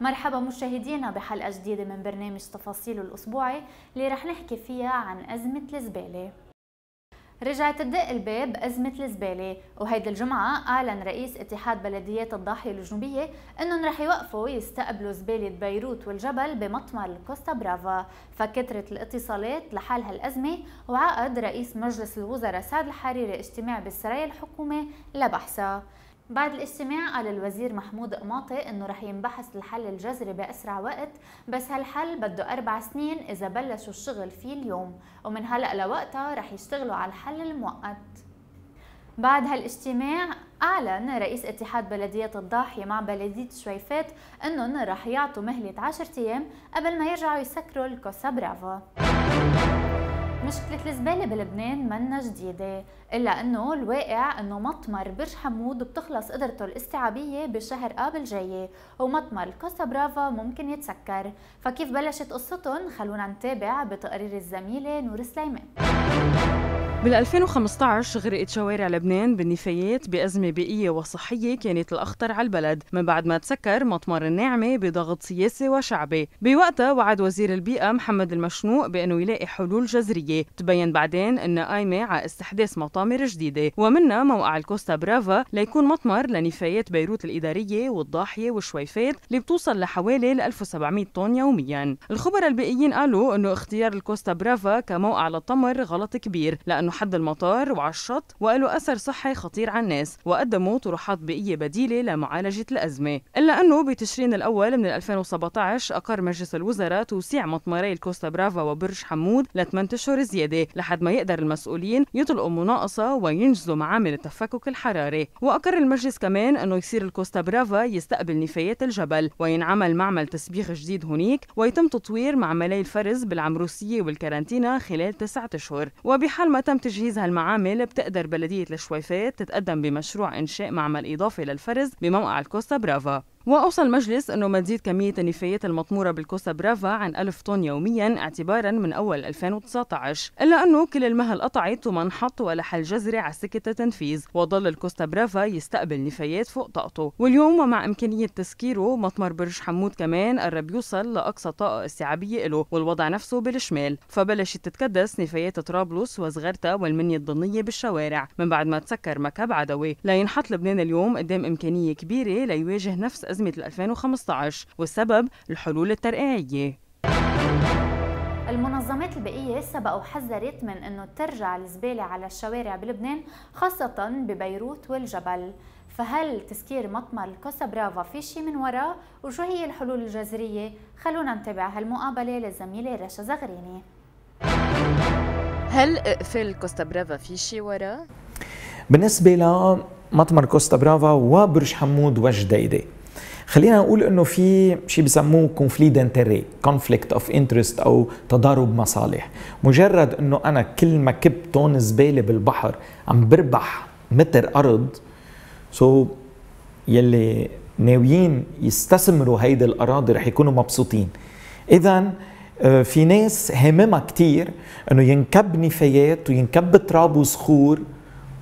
مرحبا مشاهدينا بحلقة جديدة من برنامج تفاصيل الأسبوعي اللي رح نحكي فيها عن أزمة الزبالة رجعت تدق الباب أزمة الزبالة وهيدي الجمعة أعلن رئيس اتحاد بلديات الضاحية الجنوبية أنهم رح يوقفوا يستقبلوا زبالة بيروت والجبل بمطمر كوستا برافا فكترت الاتصالات لحال هالأزمة وعقد رئيس مجلس الوزراء سعد الحريري اجتماع بالسرايا الحكومة لبحثها بعد الاجتماع قال الوزير محمود قماطي انه رح ينبحث الحل الجذري باسرع وقت بس هالحل بده اربع سنين اذا بلشوا الشغل فيه اليوم ومن هلا لوقتها رح يشتغلوا على الحل المؤقت بعد هالاجتماع أعلن رئيس اتحاد بلدية الضاحية مع بلدية شويفات أنهم رح يعطوا مهلة عشرة أيام قبل ما يرجعوا يسكروا الكوسا برافا مشكلة الزبالة بلبنان منا جديدة إلا أنه الواقع أنه مطمر برج حمود بتخلص قدرته الاستيعابية بشهر آب الجاي ومطمر كوستا برافا ممكن يتسكر فكيف بلشت قصتهم خلونا نتابع بتقرير الزميلة نور سليمان بال 2015 غرقت شوارع لبنان بالنفايات بأزمة بيئية وصحية كانت الأخطر على البلد من بعد ما تسكر مطمر الناعمة بضغط سياسي وشعبي بوقتها وعد وزير البيئة محمد المشنوق بأنه يلاقي حلول جذرية تبين بعدين أن قايمة على استحداث مطامر جديدة ومنها موقع الكوستا برافا ليكون مطمر لنفايات بيروت الإدارية والضاحية والشويفات اللي بتوصل لحوالي 1700 طن يوميا الخبراء البيئيين قالوا أنه اختيار الكوستا برافا كموقع للتمر غلط كبير لأنه أنه حد المطار وعلى الشط وقالوا أثر صحي خطير على الناس وقدموا طروحات بيئية بديلة لمعالجة الأزمة إلا أنه بتشرين الأول من 2017 أقر مجلس الوزراء توسيع مطمري الكوستا برافا وبرج حمود لثمان أشهر زيادة لحد ما يقدر المسؤولين يطلقوا مناقصة وينجزوا معامل التفكك الحراري وأقر المجلس كمان أنه يصير الكوستا برافا يستقبل نفايات الجبل وينعمل معمل تسبيخ جديد هناك ويتم تطوير معملي الفرز بالعمروسية والكارانتينا خلال تسعة أشهر وبحال ما تم تم تجهيز هالمعامل بتقدر بلدية الشويفات تتقدم بمشروع إنشاء معمل إضافي للفرز بموقع الكوستا برافا وأوصى المجلس أنه مزيد كمية النفايات المطمورة بالكوسا برافا عن ألف طن يوميا اعتبارا من أول 2019 إلا أنه كل المهل قطعت وما انحط ولا حل جذري على سكة التنفيذ وظل الكوستا برافا يستقبل نفايات فوق طاقته واليوم ومع إمكانية تسكيره مطمر برج حمود كمان قرب يوصل لأقصى طاقة استيعابية له والوضع نفسه بالشمال فبلشت تتكدس نفايات طرابلس وصغرتا والمنية الضنية بالشوارع من بعد ما تسكر مكب عدوي لينحط لبنان اليوم قدام إمكانية كبيرة ليواجه نفس أزمة 2015 والسبب الحلول الترقيعية المنظمات البيئية سبق وحذرت من أنه ترجع الزبالة على الشوارع بلبنان خاصة ببيروت والجبل فهل تسكير مطمر كوسا برافا في شيء من وراه وشو هي الحلول الجذرية؟ خلونا نتابع هالمقابلة للزميلة رشا زغريني هل اقفال كوستا برافا في شيء وراه؟ بالنسبة لمطمر كوستا برافا وبرج حمود وجديدة خلينا نقول انه في شيء بسموه كونفلي انتري كونفليكت اوف انترست او تضارب مصالح مجرد انه انا كل ما كب طن زباله بالبحر عم بربح متر ارض سو so, يلي ناويين يستثمروا هيدي الاراضي رح يكونوا مبسوطين اذا آه، في ناس هممها كتير انه ينكب نفايات وينكب تراب وصخور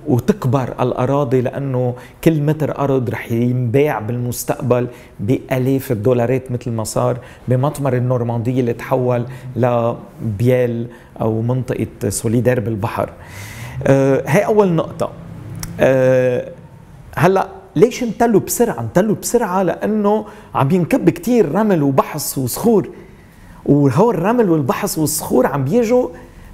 وتكبر الاراضي لانه كل متر ارض رح ينباع بالمستقبل بالاف الدولارات مثل ما صار بمطمر النورمانديه اللي تحول لبيال او منطقه سوليدير بالبحر آه هي اول نقطه آه هلا ليش انتلوا بسرعه انتلوا بسرعه لانه عم ينكب كتير رمل وبحص وصخور وهو الرمل والبحص والصخور عم بيجوا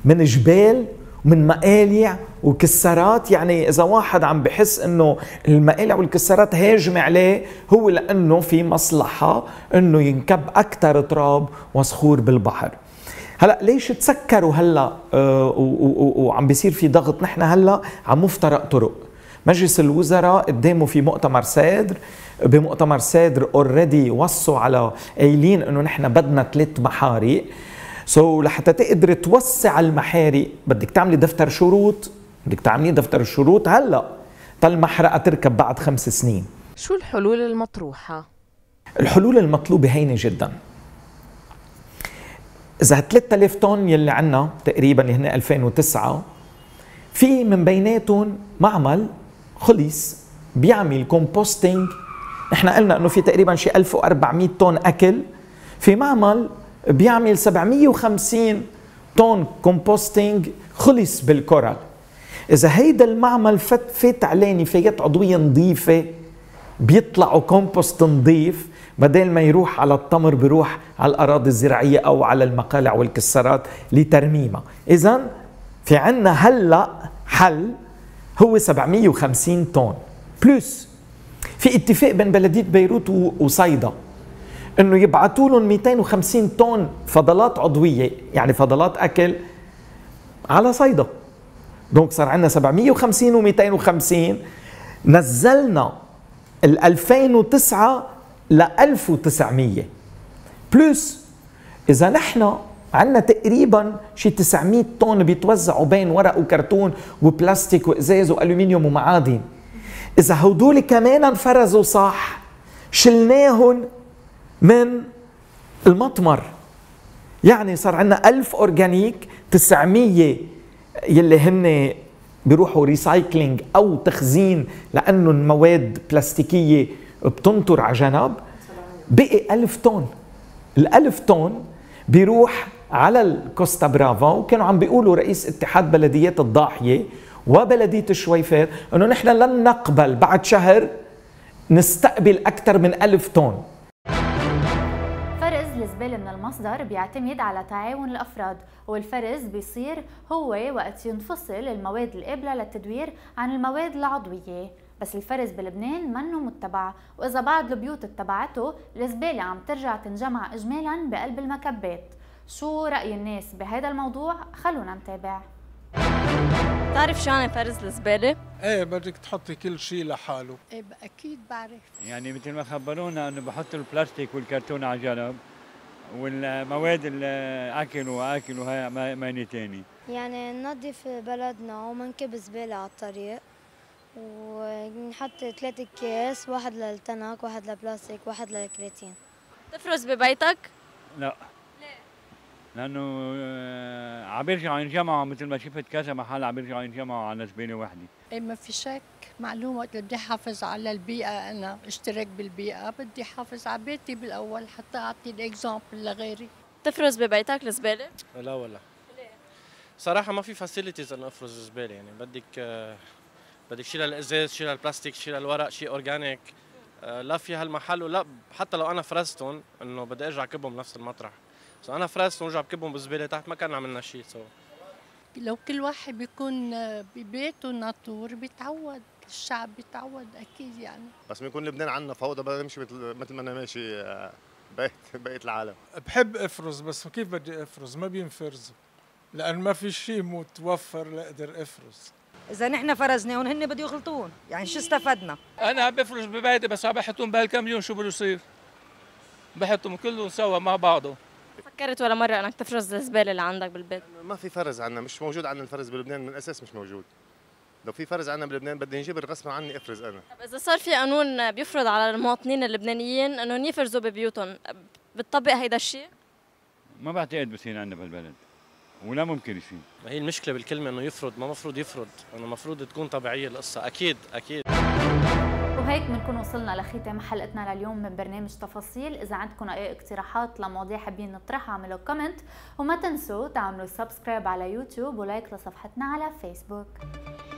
من جبال ومن مقالع وكسرات يعني اذا واحد عم بحس انه المقالع والكسرات هاجمه عليه هو لانه في مصلحه انه ينكب اكثر تراب وصخور بالبحر هلا ليش تسكروا هلا آه، وعم بيصير في ضغط نحن هلا على مفترق طرق مجلس الوزراء قدامه في مؤتمر سادر بمؤتمر سادر اوريدي وصوا على قايلين انه نحن بدنا ثلاث محارق سو so, لحتى تقدر توسع المحارق بدك تعملي دفتر شروط بدك تعملي دفتر الشروط هلا المحرقه تركب بعد خمس سنين شو الحلول المطروحه الحلول المطلوبه هينه جدا اذا 3000 طن يلي عندنا تقريبا اللي هن 2009 في من بيناتهم معمل خلص بيعمل كومبوستينج نحن قلنا انه في تقريبا شي 1400 طن اكل في معمل بيعمل 750 طن كومبوستينج خلص بالكورال اذا هيدا المعمل فت فات عليه نفايات عضويه نظيفه بيطلعوا كومبوست نظيف بدل ما يروح على التمر بيروح على الاراضي الزراعيه او على المقالع والكسارات لترميمها اذا في عنا هلا حل هو 750 طن بلس في اتفاق بين بلديه بيروت وصيدا انه يبعثوا لهم 250 طن فضلات عضويه يعني فضلات اكل على صيدا دونك صار عندنا 750 و250 نزلنا ال 2009 ل 1900 بلس اذا نحن عندنا تقريبا شي 900 طن بيتوزعوا بين ورق وكرتون وبلاستيك وازاز والومنيوم ومعادن اذا هدول كمان انفرزوا صح شلناهن من المطمر يعني صار عندنا 1000 اورجانيك 900 يلي هن بيروحوا ريسايكلينج او تخزين لانه المواد بلاستيكيه بتنطر على جنب بقي 1000 طن ال1000 طن بيروح على الكوستا برافا وكانوا عم بيقولوا رئيس اتحاد بلديات الضاحيه وبلديه الشويفات انه نحن لن نقبل بعد شهر نستقبل اكثر من 1000 طن فرز الزبالة من المصدر بيعتمد على تعاون الأفراد والفرز بيصير هو وقت ينفصل المواد القابلة للتدوير عن المواد العضوية بس الفرز بلبنان منه متبع وإذا بعض البيوت اتبعته الزبالة عم ترجع تنجمع إجمالا بقلب المكبات شو رأي الناس بهذا الموضوع خلونا نتابع بتعرف شو يعني فرز الزباله؟ ايه بدك تحطي كل شيء لحاله ايه اكيد بعرف يعني مثل ما خبرونا انه بحطوا البلاستيك والكرتون على جنب والمواد الاكل واكل وهي ماني تاني يعني ننظف بلدنا ومنكب زباله على الطريق ونحط ثلاث اكياس واحد للتنك واحد للبلاستيك واحد للكريتين تفرز ببيتك؟ لا لانه آه، عم بيرجعوا ينجمعوا مثل ما شفت كذا محل عم بيرجعوا ينجمعوا على زباله وحده اي ما في شك معلومه وقت بدي احافظ على البيئه انا اشترك بالبيئه بدي احافظ على بيتي بالاول حتى اعطي الاكزامبل لغيري تفرز ببيتك الزباله؟ لا والله ليه؟ صراحه ما في فاسيلتيز انه افرز الزباله يعني بدك آه، بدك شيلها الازاز شيلها البلاستيك شيلها الورق شيء اورجانيك آه، لا في هالمحل ولا حتى لو انا فرزتهم انه بدي ارجع كبهم نفس المطرح بس انا فرست ورجع بكبهم بالزباله تحت ما كان عملنا شيء سوا لو كل واحد بيكون آه، ببيته ناطور بيتعود الشعب بيتعود اكيد يعني بس ما يكون لبنان عندنا فوضى بدنا نمشي مثل ما انا ماشي آه، بقيت بقيه العالم بحب افرز بس كيف بدي افرز ما بينفرزوا لان ما في شيء متوفر لاقدر افرز اذا نحن فرزنا وهن بده يغلطون يعني شو استفدنا انا عم بفرز ببيتي بس عم بحطهم بهالكم يوم شو بده يصير بحطهم كلهم سوا مع بعضهم فكرت ولا مرة انك تفرز الزبالة اللي عندك بالبيت؟ ما في فرز عندنا مش موجود عندنا الفرز بلبنان من الاساس مش موجود لو في فرز عندنا بلبنان بدي نجيب الرسمة عني افرز انا طب اذا صار في قانون بيفرض على المواطنين اللبنانيين انهم يفرزوا ببيوتهم بتطبق هيدا الشيء؟ ما بعتقد بصير عندنا بهالبلد ولا ممكن يصير ما هي المشكله بالكلمه انه يفرض ما مفروض يفرض انه مفروض تكون طبيعيه القصه اكيد اكيد هيك بنكون وصلنا لختام حلقتنا لليوم من برنامج تفاصيل اذا عندكم اي اقتراحات لمواضيع حابين نطرحها اعملوا كومنت وما تنسوا تعملوا سبسكرايب على يوتيوب ولايك لصفحتنا على فيسبوك